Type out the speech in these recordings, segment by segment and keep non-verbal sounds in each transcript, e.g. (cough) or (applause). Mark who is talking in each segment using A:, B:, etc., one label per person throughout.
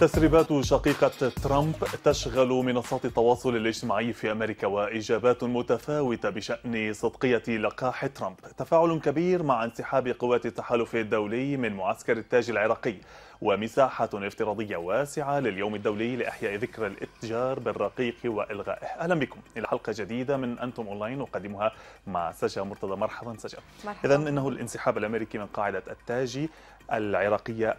A: تسريبات شقيقة ترامب تشغل منصات التواصل الاجتماعي في أمريكا وإجابات متفاوتة بشأن صدقية لقاح ترامب تفاعل كبير مع انسحاب قوات التحالف الدولي من معسكر التاج العراقي ومساحة افتراضية واسعة لليوم الدولي لإحياء ذكرى الاتجار بالرقيق وإلغائه أهلا بكم إلى حلقة جديدة من أنتم أونلاين أقدمها مع سجا مرتضى مرحبا سجا إذا إنه الانسحاب الأمريكي من قاعدة التاجي العراقية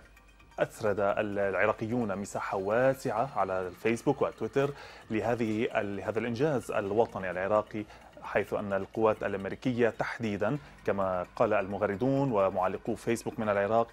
A: أسرد العراقيون مساحة واسعة على الفيسبوك وتويتر لهذه لهذا الإنجاز الوطني العراقي حيث أن القوات الأمريكية تحديدا كما قال المغردون ومعلقو فيسبوك من العراق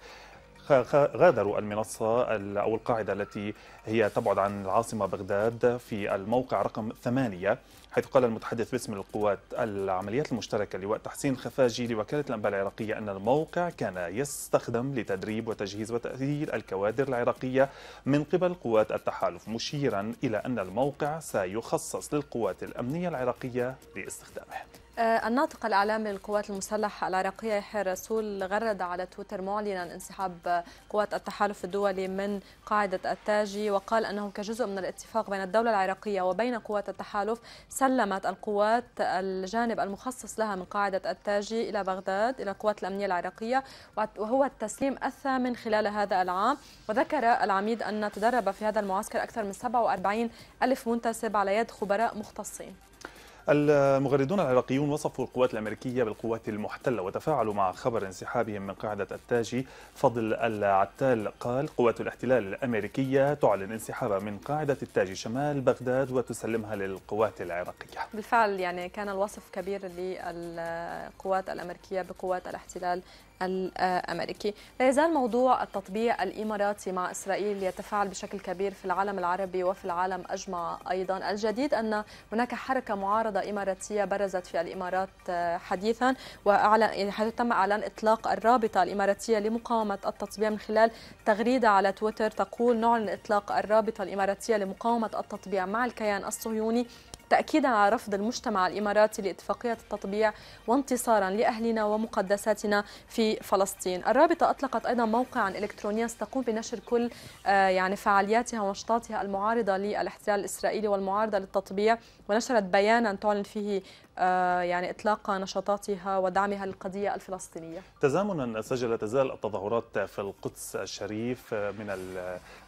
A: غادروا المنصة أو القاعدة التي هي تبعد عن العاصمة بغداد في الموقع رقم ثمانية حيث قال المتحدث باسم القوات العمليات المشتركة لواء تحسين الخفاجي لوكالة الأنباء العراقية أن الموقع كان يستخدم لتدريب وتجهيز وتأهيل الكوادر العراقية من قبل قوات التحالف مشيرا إلى أن الموقع سيخصص للقوات الأمنية العراقية لاستخدامه
B: آه، الناطق الإعلامي للقوات المسلحة العراقية يحيى رسول غرد على تويتر معلنا انسحاب قوات التحالف الدولي من قاعدة التاجي وقال أنه كجزء من الاتفاق بين الدولة العراقية وبين قوات التحالف سلمت القوات الجانب المخصص لها من قاعدة التاجي إلى بغداد إلى القوات الأمنية العراقية وهو التسليم الثامن خلال هذا العام وذكر العميد أن تدرب في هذا المعسكر أكثر من 47 ألف منتسب على يد خبراء مختصين
A: المغردون العراقيون وصفوا القوات الأمريكية بالقوات المحتلة وتفاعلوا مع خبر انسحابهم من قاعدة التاجي فضل العتال قال قوات الاحتلال الأمريكية تعلن انسحابها من قاعدة التاجي شمال بغداد وتسلمها للقوات العراقية
B: بالفعل يعني كان الوصف كبير للقوات الأمريكية بقوات الاحتلال الأمريكي لا يزال موضوع التطبيع الإماراتي مع إسرائيل يتفاعل بشكل كبير في العالم العربي وفي العالم أجمع أيضا الجديد أن هناك حركة معارضة إماراتية برزت في الإمارات آه، حديثا يعني حيث تم إعلان إطلاق الرابطة الإماراتية لمقاومة التطبيع من خلال تغريدة على تويتر تقول نعلن إطلاق الرابطة الإماراتية لمقاومة التطبيع مع الكيان الصهيوني تأكيدا على رفض المجتمع الإماراتي لاتفاقية التطبيع وانتصارا لأهلنا ومقدساتنا في فلسطين الرابطة أطلقت أيضا موقعا إلكترونيا ستقوم بنشر كل آه، يعني فعالياتها ونشاطاتها المعارضة للاحتلال الإسرائيلي والمعارضة للتطبيع ونشرت بيانا تعلن فيه آه، يعني اطلاق نشاطاتها ودعمها للقضيه الفلسطينيه.
A: تزامنا سجلت تزال التظاهرات في القدس الشريف آه، من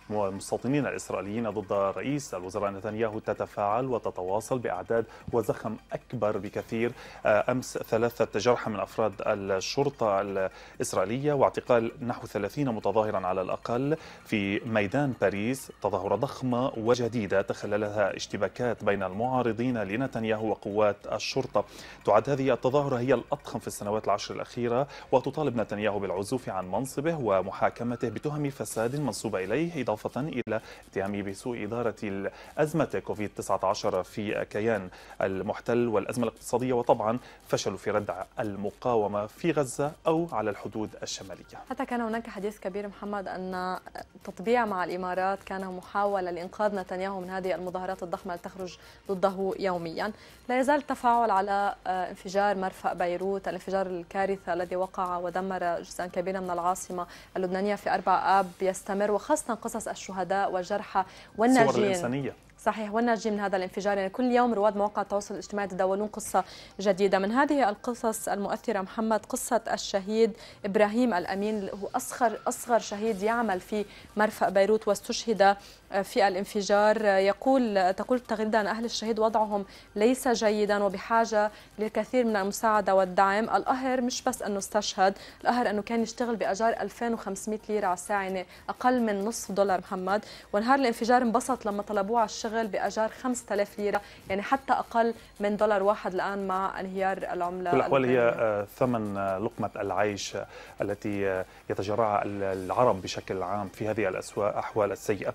A: والمستوطنين الإسرائيليين ضد رئيس الوزراء نتنياهو تتفاعل وتتواصل بأعداد وزخم أكبر بكثير آه، أمس ثلاثة جرحى من أفراد الشرطة الإسرائيلية واعتقال نحو 30 متظاهرا على الأقل في ميدان باريس تظاهرة ضخمة وجديدة تخللها اشتباكات بين المعارضين لنتنياهو وقوات الشرطة تعد هذه التظاهرة هي الأضخم في السنوات العشر الأخيرة وتطالب نتنياهو بالعزوف عن منصبه ومحاكمته بتهم فساد منصوبة إليه إضافة إضافة إلى اتهامه بسوء إدارة أزمة كوفيد-19 في كيان المحتل والأزمة الاقتصادية وطبعا فشلوا في ردع المقاومة في غزة أو على الحدود الشمالية
B: حتى كان هناك حديث كبير محمد أن تطبيع مع الإمارات كان محاولة لإنقاذ نتنياهو من هذه المظاهرات الضخمة التي تخرج ضده يوميا لا يزال التفاعل على انفجار مرفأ بيروت الانفجار الكارثة الذي وقع ودمر جزءا كبيرا من العاصمة اللبنانية في 4 آب يستمر وخاصة قصص الشهداء والجرحى والناجين صحيح والناجي من هذا الانفجار يعني كل يوم رواد مواقع التواصل الاجتماعي يتداولون قصة جديدة من هذه القصص المؤثرة محمد قصة الشهيد إبراهيم الأمين هو أصغر, أصغر شهيد يعمل في مرفأ بيروت واستشهد في الانفجار يقول تقول تغريدة أن أهل الشهيد وضعهم ليس جيدا وبحاجة للكثير من المساعدة والدعم القهر مش بس أنه استشهد القهر أنه كان يشتغل بأجار 2500 ليرة على الساعة يعني أقل من نصف دولار محمد ونهار الانفجار انبسط لما طلبوه على تشتغل بأجار 5000 ليرة يعني حتى أقل من دولار واحد الآن مع انهيار العملة الاحوال هي
A: آه، ثمن آه، لقمة العيش آه، التي يتجرعها العرب بشكل عام في هذه الأسواق أحوال السيئة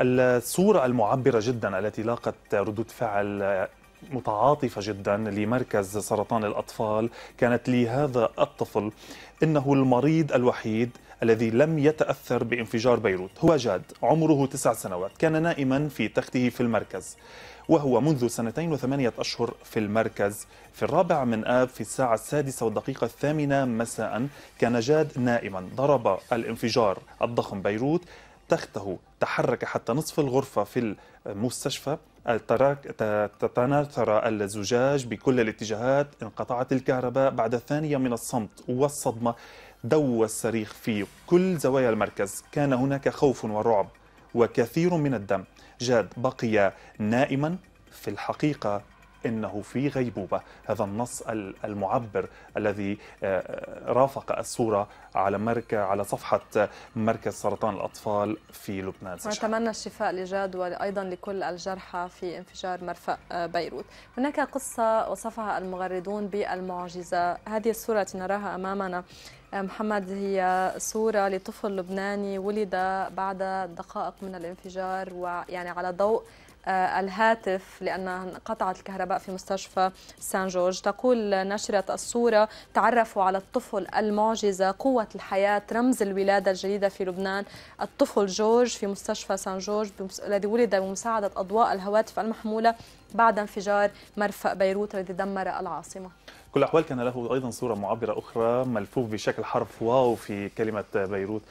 A: الصورة المعبرة جدا التي لاقت ردود فعل متعاطفة جدا لمركز سرطان الأطفال كانت لهذا الطفل إنه المريض الوحيد الذي لم يتأثر بانفجار بيروت هو جاد عمره تسع سنوات كان نائما في تخته في المركز وهو منذ سنتين وثمانية أشهر في المركز في الرابع من آب في الساعة السادسة والدقيقة الثامنة مساء كان جاد نائما ضرب الانفجار الضخم بيروت تخته تحرك حتى نصف الغرفة في المستشفى تتناثر الزجاج بكل الاتجاهات انقطعت الكهرباء بعد ثانية من الصمت والصدمة دو الصريخ في كل زوايا المركز كان هناك خوف ورعب وكثير من الدم جاد بقي نائما في الحقيقه إنه في غيبوبة هذا النص المعبر الذي آه، رافق الصورة على مرك على صفحة مركز سرطان الأطفال في لبنان نتمنى
B: الشفاء لجاد وأيضا لكل الجرحى في انفجار مرفأ آه، بيروت هناك قصة وصفها المغردون بالمعجزة هذه الصورة التي نراها أمامنا آه، محمد هي صورة لطفل لبناني ولد بعد دقائق من الانفجار ويعني على ضوء آه، الهاتف لأن انقطعت الكهرباء في مستشفى سان جورج تقول نشرة الصورة تعرفوا على الطفل المعجزة قوة الحياة رمز الولادة الجديدة في لبنان الطفل جورج في مستشفى سان جورج الذي ولد بمساعدة أضواء الهواتف المحمولة بعد انفجار مرفأ بيروت الذي دمر العاصمة
A: كل الأحوال كان له أيضا صورة معبرة أخرى ملفوف بشكل حرف واو في كلمة بيروت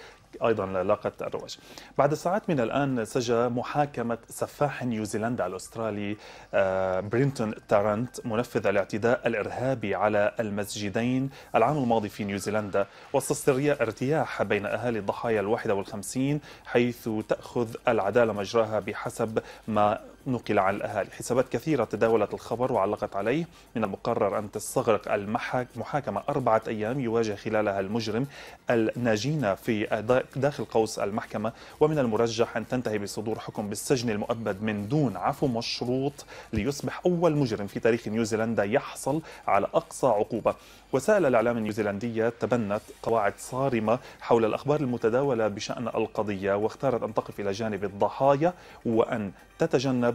A: أيضا لاقت الرواج بعد ساعات من الآن سجى محاكمة سفاح نيوزيلندا الأسترالي آه، برينتون تارنت منفذ الاعتداء الإرهابي على المسجدين العام الماضي في نيوزيلندا وسط ارتياح بين أهالي الضحايا ال 51 حيث تأخذ العدالة مجراها بحسب ما نقل عن الأهالي حسابات كثيرة تداولت الخبر وعلقت عليه من المقرر أن تستغرق المحاكمة أربعة أيام يواجه خلالها المجرم الناجين في داخل قوس المحكمة ومن المرجح أن تنتهي بصدور حكم بالسجن المؤبد من دون عفو مشروط ليصبح أول مجرم في تاريخ نيوزيلندا يحصل على أقصى عقوبة وسائل الإعلام النيوزيلندية تبنت قواعد صارمة حول الأخبار المتداولة بشأن القضية واختارت أن تقف إلى جانب الضحايا وأن تتجنب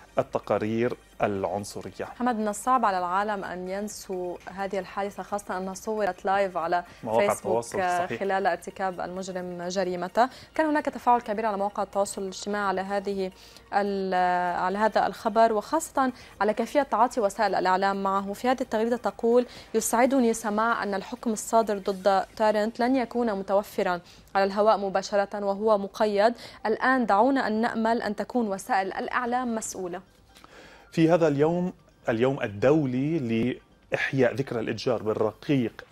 A: التقارير العنصرية
B: محمد من الصعب على العالم أن ينسوا هذه الحادثة خاصة أنها صورت لايف على فيسبوك آه، خلال ارتكاب المجرم جريمته كان هناك تفاعل كبير على مواقع التواصل الاجتماعي على هذه آه، على هذا الخبر وخاصة على كيفية تعاطي وسائل الإعلام معه في هذه التغريدة تقول يسعدني سماع أن الحكم الصادر ضد تارنت لن يكون متوفرا على الهواء مباشرة وهو مقيد الآن دعونا أن نأمل أن تكون وسائل الإعلام مسؤولة
A: في هذا اليوم اليوم الدولي لإحياء ذكرى الإتجار بالرقيق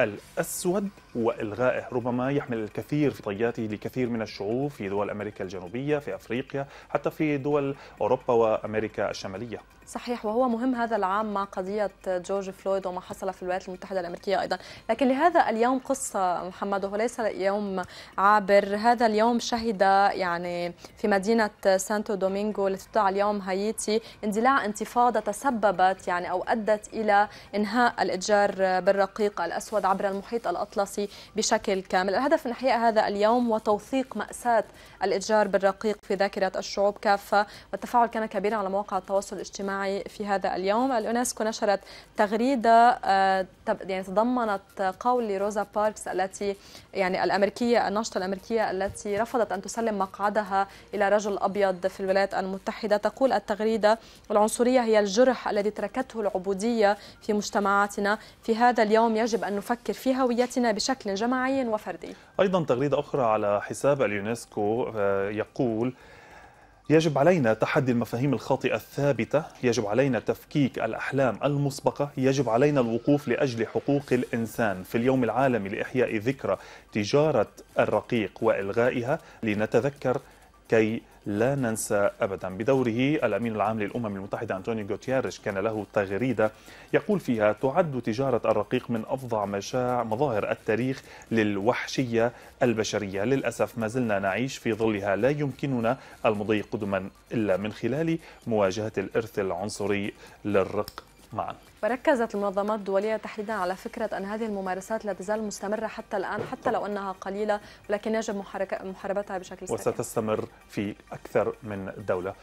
A: الأسود وإلغائه ربما يحمل الكثير في طياته لكثير من الشعوب في دول أمريكا الجنوبية في أفريقيا حتى في دول أوروبا وأمريكا الشمالية
B: صحيح وهو مهم هذا العام مع قضية جورج فلويد وما حصل في الولايات المتحدة الأمريكية أيضا لكن لهذا اليوم قصة محمد وهو ليس يوم عابر هذا اليوم شهد يعني في مدينة سانتو دومينغو التي تدعى اليوم هايتي اندلاع انتفاضة تسببت يعني أو أدت إلى إنهاء الإتجار بالرقيق الأسود عبر المحيط الأطلسي بشكل كامل الهدف من إحياء هذا اليوم وتوثيق مأساة الإتجار بالرقيق في ذاكرة الشعوب كافة والتفاعل كان كبيرا على مواقع التواصل الاجتماعي معي في هذا اليوم اليونسكو نشرت تغريدة آه، يعني تضمنت قول لروزا باركس التي يعني الأمريكية الناشطة الأمريكية التي رفضت أن تسلم مقعدها إلى رجل أبيض في الولايات المتحدة تقول التغريدة العنصرية هي الجرح الذي تركته العبودية في مجتمعاتنا في هذا اليوم يجب أن نفكر في هويتنا بشكل جماعي وفردي
A: أيضا تغريدة أخرى على حساب اليونسكو آه، يقول يجب علينا تحدي المفاهيم الخاطئة الثابتة يجب علينا تفكيك الأحلام المسبقة يجب علينا الوقوف لأجل حقوق الإنسان في اليوم العالمي لإحياء ذكرى تجارة الرقيق وإلغائها لنتذكر كي لا ننسى ابدا بدوره الامين العام للامم المتحده انطونيو غوتيريش كان له تغريده يقول فيها تعد تجاره الرقيق من افظع مشاع مظاهر التاريخ للوحشيه البشريه للاسف ما زلنا نعيش في ظلها لا يمكننا المضي قدما الا من خلال مواجهه الارث العنصري للرق معا نعم.
B: وركزت المنظمات الدولية تحديدا على فكرة أن هذه الممارسات لا تزال مستمرة حتى الآن حتى لو أنها قليلة ولكن يجب محاربتها بشكل سريع
A: وستستمر في أكثر من دولة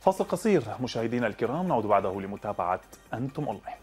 A: فاصل قصير مشاهدينا الكرام نعود بعده لمتابعة أنتم أونلاين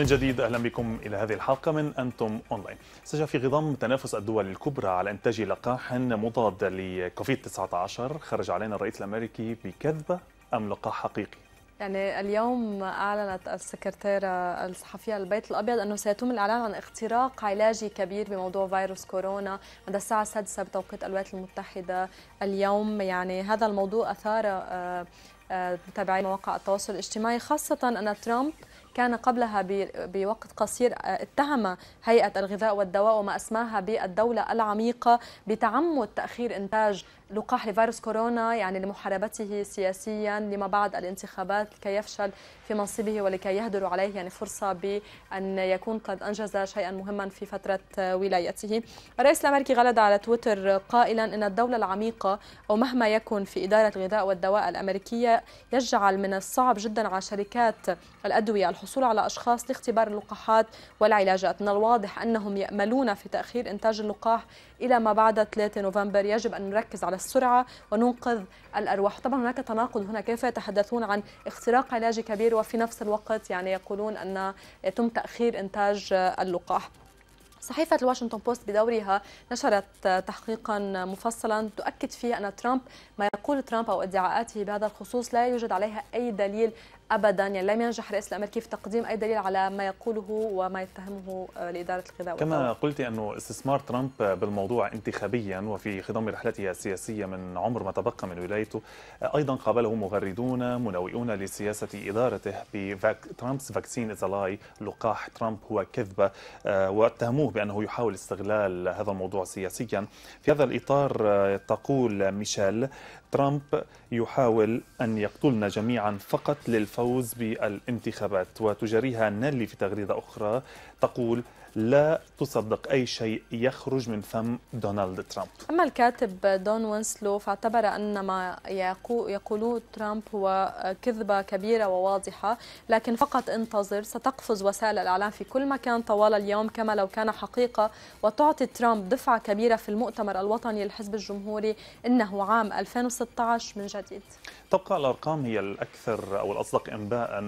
A: من جديد اهلا بكم الى هذه الحلقه من انتم اونلاين. سجل في غضم تنافس الدول الكبرى على انتاج لقاح مضاد لكوفيد 19 خرج علينا الرئيس الامريكي بكذبه ام لقاح حقيقي؟
B: يعني اليوم أعلنت السكرتيرة الصحفية البيت الأبيض أنه سيتم الإعلان عن اختراق علاجي كبير بموضوع فيروس كورونا عند الساعة السادسة بتوقيت الولايات المتحدة اليوم يعني هذا الموضوع أثار آه، آه، متابعي مواقع التواصل الاجتماعي خاصة أن ترامب كان قبلها بوقت قصير آه، اتهم هيئة الغذاء والدواء وما أسماها بالدولة العميقة بتعمد تأخير إنتاج لقاح لفيروس كورونا يعني لمحاربته سياسيا لما بعد الانتخابات لكي يفشل في منصبه ولكي يهدر عليه يعني فرصة بأن يكون قد أنجز شيئا مهما في فترة ولايته الرئيس الأمريكي غلد على تويتر قائلا أن الدولة العميقة أو مهما يكن في إدارة الغذاء والدواء الأمريكية يجعل من الصعب جدا على شركات الأدوية الحصول على أشخاص لاختبار اللقاحات والعلاجات من الواضح أنهم يأملون في تأخير إنتاج اللقاح إلى ما بعد 3 نوفمبر يجب أن نركز على السرعة وننقذ الأرواح طبعا هناك تناقض هنا كيف يتحدثون عن اختراق علاجي كبير وفي نفس الوقت يعني يقولون أن يتم تأخير إنتاج اللقاح صحيفة الواشنطن بوست بدورها نشرت تحقيقا مفصلا تؤكد فيه أن ترامب ما يقول ترامب أو ادعاءاته بهذا الخصوص لا يوجد عليها أي دليل ابدا يعني لم ينجح رئيس الامريكي في تقديم اي دليل على ما يقوله وما يتهمه لاداره الغذاء كما
A: قلت انه استثمار ترامب بالموضوع انتخابيا وفي خضم رحلته السياسيه من عمر ما تبقى من ولايته ايضا قابله مغردون منوئون لسياسه ادارته بفاك ترامبس فاكسين از لاي لقاح ترامب هو كذبه آه، واتهموه بانه يحاول استغلال هذا الموضوع سياسيا في هذا الاطار آه، تقول ميشيل ترامب يحاول أن يقتلنا جميعا فقط للفوز بالانتخابات وتجاريها نالي في تغريدة أخرى تقول لا تصدق أي شيء يخرج من فم دونالد ترامب
B: أما الكاتب دون وينسلو فاعتبر أن ما يقوله ترامب هو كذبة كبيرة وواضحة لكن فقط انتظر ستقفز وسائل الإعلام في كل مكان طوال اليوم كما لو كان حقيقة وتعطي ترامب دفعة كبيرة في المؤتمر الوطني للحزب الجمهوري إنه عام 2017 16 من جديد
A: تبقى الارقام هي الاكثر او الاصدق انباء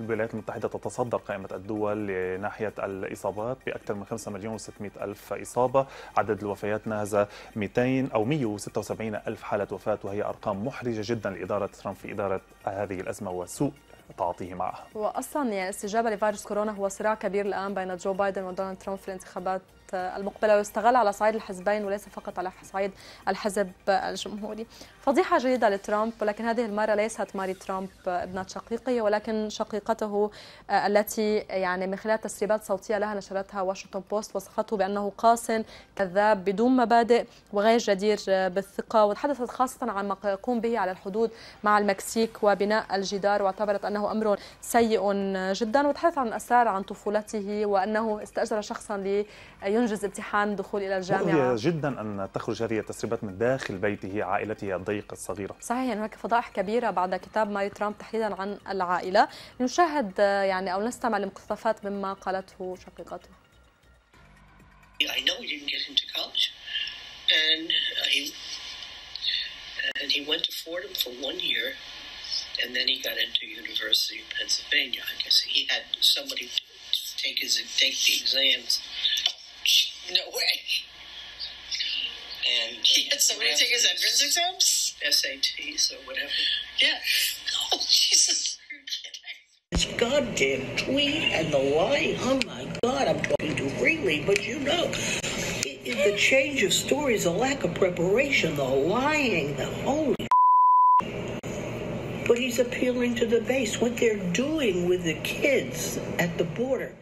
A: الولايات المتحده تتصدر قائمه الدول لناحيه الاصابات باكثر من 5 مليون و600 الف اصابه، عدد الوفيات ناهز 200 او 176 الف حاله وفاه وهي ارقام محرجه جدا لاداره ترامب في اداره هذه الازمه وسوء تعاطيه معها.
B: واصلا يعني الاستجابه لفيروس كورونا هو صراع كبير الان بين جو بايدن ودونالد ترامب في الانتخابات المقبلة ويستغل على صعيد الحزبين وليس فقط على صعيد الحزب الجمهوري فضيحة جديدة لترامب ولكن هذه المرة ليست ماري ترامب ابنة شقيقه ولكن شقيقته التي يعني من خلال تسريبات صوتية لها نشرتها واشنطن بوست وصفته بأنه قاس كذاب بدون مبادئ وغير جدير بالثقة وتحدثت خاصة عن ما يقوم به على الحدود مع المكسيك وبناء الجدار واعتبرت أنه أمر سيء جدا وتحدث عن أسرار عن طفولته وأنه استأجر شخصا لي ينجز امتحان دخول الى الجامعه مؤذية
A: جدا ان تخرج هذه التسريبات من داخل بيته عائلته الضيقه الصغيره
B: صحيح يعني هناك فضائح كبيره بعد كتاب ماري ترامب تحديدا عن العائله نشاهد آه، يعني او نستمع لمقتطفات مما قالته شقيقته
A: and he went to Fordham for one year and then he got into University of Pennsylvania
B: I guess he had somebody take his take the exams Uh, No way. And he (laughs) had somebody take his entrance exams? SATs or whatever. Yeah. (laughs) Oh, Jesus. This goddamn tweet and the lie. Oh my god, I'm talking too freely, but you know. It, it, the change of stories, the lack of preparation, the lying, the holy but he's appealing to the base, what they're doing with the kids at the border.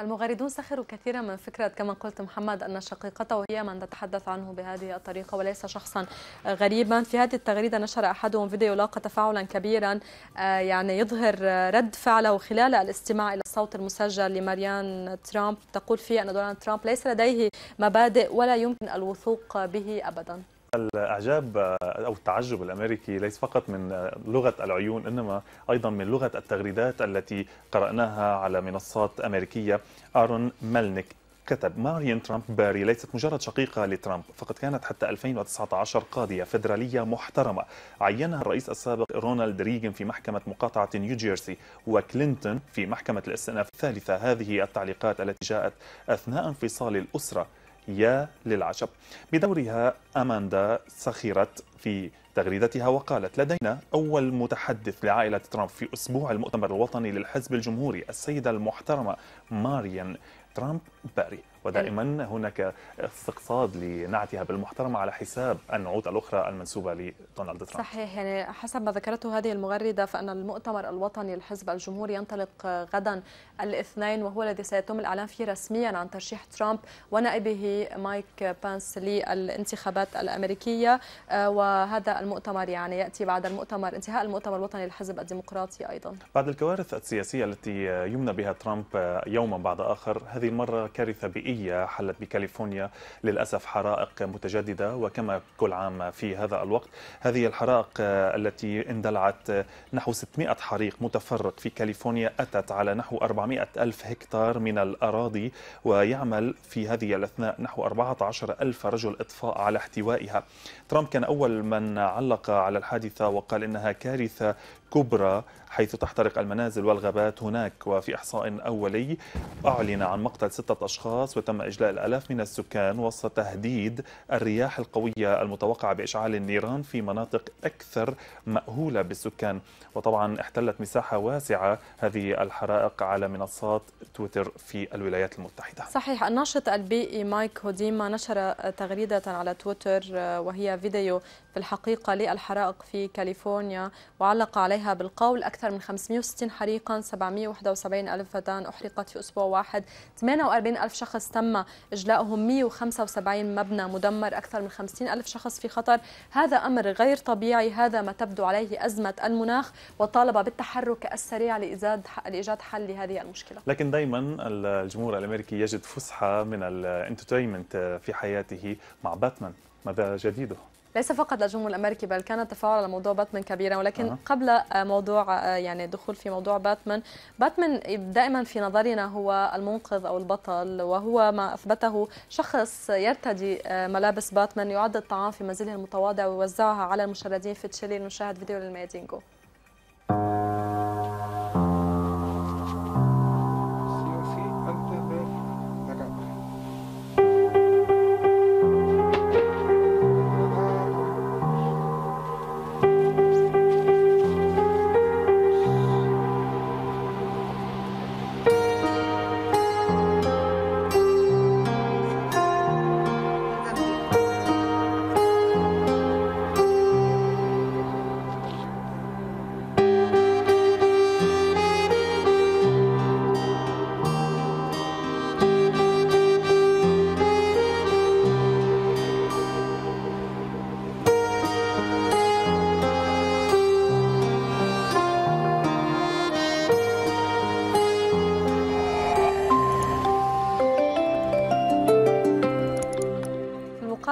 B: المغاردون سخروا كثيرا من فكرة كما قلت محمد أن شقيقته هي من تتحدث عنه بهذه الطريقة وليس شخصا غريبا في هذه التغريدة نشر أحدهم فيديو لاقى تفاعلا كبيرا آه، يعني يظهر رد فعله خلال الاستماع إلى الصوت المسجل لماريان ترامب تقول فيه أن دونالد ترامب ليس لديه مبادئ ولا يمكن الوثوق به أبدا
A: الإعجاب آه، أو التعجب الأمريكي ليس فقط من آه، لغة العيون إنما أيضا من لغة التغريدات التي قرأناها على منصات أمريكية آرون ملنك كتب ماريان ترامب باري ليست مجرد شقيقة لترامب فقد كانت حتى 2019 قاضية فيدرالية محترمة عينها الرئيس السابق رونالد ريغن في محكمة مقاطعة نيوجيرسي وكلينتون في محكمة الاستئناف الثالثة هذه التعليقات التي جاءت أثناء انفصال الأسرة يا للعشب بدورها أماندا سخرت في تغريدتها وقالت لدينا أول متحدث لعائلة ترامب في أسبوع المؤتمر الوطني للحزب الجمهوري السيدة المحترمة ماريان ترامب باري ودائما هناك استقصاد لنعتها بالمحترمة على حساب النعوت الأخرى المنسوبة لدونالد ترامب
B: صحيح يعني حسب ما ذكرته هذه المغردة فأن المؤتمر الوطني للحزب الجمهوري ينطلق غدا الاثنين وهو الذي سيتم الإعلان فيه رسميا عن ترشيح ترامب ونائبه مايك بانس للانتخابات الأمريكية آه، وهذا المؤتمر يعني يأتي بعد المؤتمر انتهاء المؤتمر الوطني للحزب الديمقراطي أيضا
A: بعد الكوارث السياسية التي يمنى بها ترامب يوما بعد آخر هذه المرة كارثة بإيه جزيئية حلت بكاليفورنيا للأسف حرائق متجددة وكما كل عام في هذا الوقت هذه الحرائق التي اندلعت نحو 600 حريق متفرق في كاليفورنيا أتت على نحو 400 ألف هكتار من الأراضي ويعمل في هذه الأثناء نحو 14 ألف رجل إطفاء على احتوائها ترامب كان أول من علق على الحادثة وقال إنها كارثة كبرى حيث تحترق المنازل والغابات هناك وفي إحصاء أولي أعلن عن مقتل ستة أشخاص وتم إجلاء الألاف من السكان وسط تهديد الرياح القوية المتوقعة بإشعال النيران في مناطق أكثر مأهولة بالسكان وطبعا احتلت مساحة واسعة هذه الحرائق على منصات تويتر في الولايات المتحدة
B: صحيح الناشط البيئي مايك هوديما نشر تغريدة على تويتر وهي فيديو في الحقيقة للحرائق في كاليفورنيا وعلق عليها بالقول أكثر أكثر من 560 حريقا 771 ألف فدان أحرقت في أسبوع واحد 48 ألف شخص تم إجلاؤهم 175 مبنى مدمر أكثر من 50 ألف شخص في خطر هذا أمر غير طبيعي هذا ما تبدو عليه أزمة المناخ وطالب بالتحرك السريع لإيجاد حل لهذه المشكلة
A: لكن دائما الجمهور الأمريكي يجد فسحة من الانترتينمنت في حياته مع باتمان ماذا جديده؟
B: ليس فقط للجمهور الامريكي بل كان التفاعل على موضوع باتمان كبيرا ولكن آه. قبل موضوع آه، يعني الدخول في موضوع باتمان باتمان دائما في نظرنا هو المنقذ او البطل وهو ما اثبته شخص يرتدي آه، ملابس باتمان يعد الطعام في منزله المتواضع ويوزعها على المشردين في تشيلي لنشاهد فيديو للميادينجو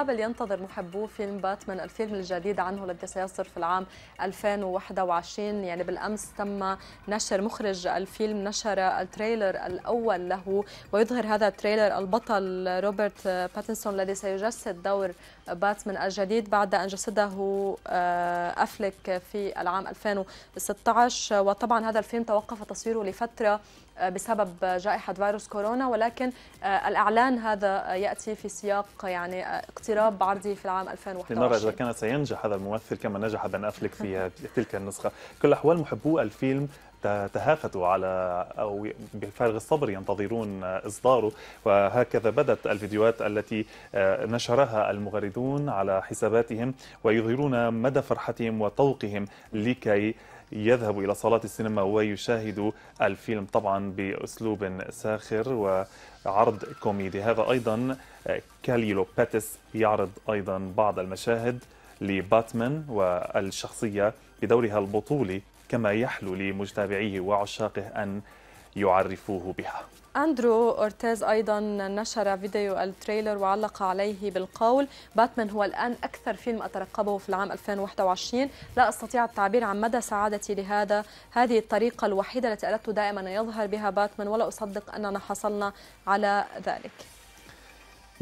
B: المقابل ينتظر محبوه فيلم باتمان الفيلم الجديد عنه الذي سيصدر في العام 2021 يعني بالأمس تم نشر مخرج الفيلم نشر التريلر الأول له ويظهر هذا التريلر البطل روبرت باتنسون الذي سيجسد دور باتمان الجديد بعد أن جسده آه، أفلك في العام 2016 وطبعا هذا الفيلم توقف تصويره لفترة بسبب جائحة فيروس كورونا ولكن آه، الإعلان هذا يأتي في سياق يعني آه، اقتراب عرضه في العام 2021 لنرى إذا
A: كان سينجح هذا الممثل كما نجح بن أفلك في تلك النسخة كل الأحوال محبو الفيلم تهافتوا على او بفارغ الصبر ينتظرون آه، اصداره وهكذا بدت الفيديوهات التي نشرها المغردون على حساباتهم ويظهرون مدى فرحتهم وطوقهم لكي يذهب إلى صالات السينما ويشاهد الفيلم طبعا بأسلوب ساخر وعرض كوميدي هذا أيضا كاليلو باتس يعرض أيضا بعض المشاهد لباتمان والشخصية بدورها البطولي كما يحلو لمتابعيه وعشاقه أن يعرفوه بها
B: أندرو أورتيز أيضا نشر فيديو التريلر وعلق عليه بالقول باتمان هو الآن أكثر فيلم أترقبه في العام 2021 لا أستطيع التعبير عن مدى سعادتي لهذا هذه الطريقة الوحيدة التي أردت دائما أن يظهر بها باتمان ولا أصدق أننا حصلنا على ذلك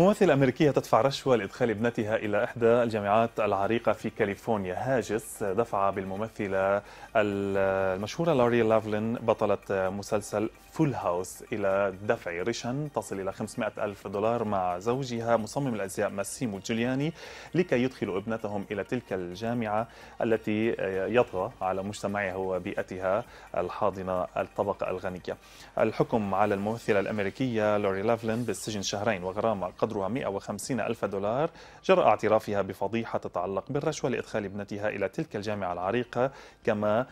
A: ممثلة أمريكية تدفع رشوة لإدخال ابنتها إلى إحدى الجامعات العريقة في كاليفورنيا هاجس دفع بالممثلة المشهورة لاري لافلين بطلة مسلسل فول هاوس إلى دفع رشا تصل إلى 500 ألف دولار مع زوجها مصمم الأزياء ماسيمو جولياني لكي يدخلوا ابنتهم إلى تلك الجامعة التي يطغى على مجتمعها وبيئتها الحاضنة الطبقة الغنية الحكم على الممثلة الأمريكية لوري لافلين بالسجن شهرين وغرامة قدرها 150 ألف دولار جراء اعترافها بفضيحة تتعلق بالرشوة لإدخال ابنتها إلى تلك الجامعة العريقة كما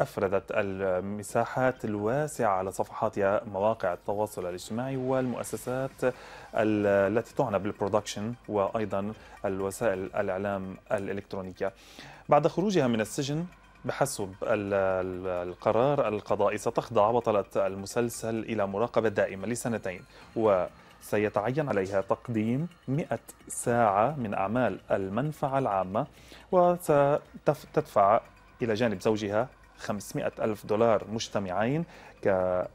A: أفردت المساحات الواسعة على صفحاتها مواقع التواصل الاجتماعي والمؤسسات التي تعنى بالبرودكشن وأيضا الوسائل الإعلام الإلكترونية بعد خروجها من السجن بحسب القرار القضائي ستخضع بطلة المسلسل إلى مراقبة دائمة لسنتين و سيتعين عليها تقديم 100 ساعة من أعمال المنفعة العامة وستدفع إلى جانب زوجها 500 ألف دولار مجتمعين ك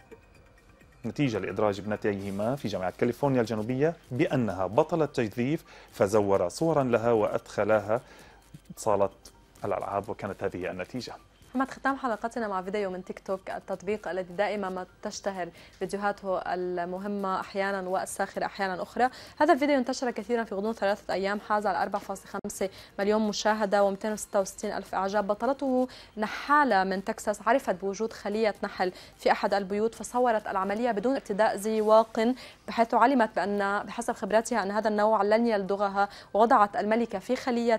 A: نتيجة لإدراج ابنتيهما في جامعة كاليفورنيا الجنوبية بأنها بطلة تجذيف فزور صورا لها وأدخلها صالة الألعاب وكانت هذه النتيجة
B: محمد ختام حلقتنا مع فيديو من تيك توك التطبيق الذي دائما ما تشتهر فيديوهاته المهمة أحيانا والساخرة أحيانا أخرى هذا الفيديو انتشر كثيرا في غضون ثلاثة أيام حاز على 4.5 مليون مشاهدة و266 ألف إعجاب بطلته نحالة من تكساس عرفت بوجود خلية نحل في أحد البيوت فصورت العملية بدون ارتداء زي واق بحيث علمت بأن بحسب خبراتها أن هذا النوع لن يلدغها ووضعت الملكة في خلية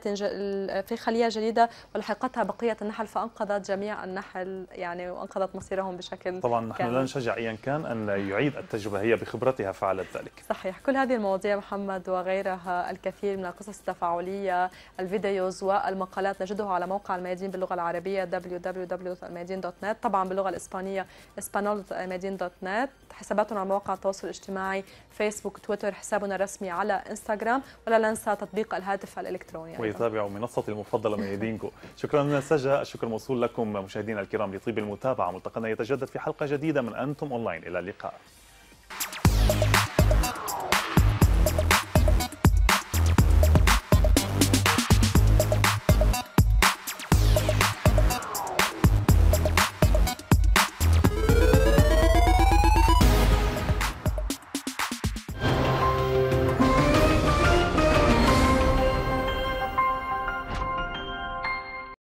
B: في خلية جديدة ولحقتها بقية النحل فأنقذت جميع النحل يعني وانقذت مصيرهم بشكل طبعا نحن لا
A: نشجع ايا كان ان يعيد التجربه هي بخبرتها فعلت ذلك
B: صحيح كل هذه المواضيع محمد وغيرها الكثير من القصص التفاعليه الفيديوز والمقالات نجدها على موقع الميادين باللغه العربيه www.almayadin.net طبعا باللغه الاسبانيه espanol.almayadin.net حساباتنا على مواقع التواصل الاجتماعي فيسبوك تويتر حسابنا الرسمي على انستغرام ولا ننسى تطبيق الهاتف الالكتروني ويتابعوا
A: منصتي المفضله ميادينكو شكرا لنا سجا الشكر موصول لك لكم مشاهدينا الكرام لطيب المتابعة ملتقنا يتجدد في حلقة جديدة من أنتم أونلاين إلى اللقاء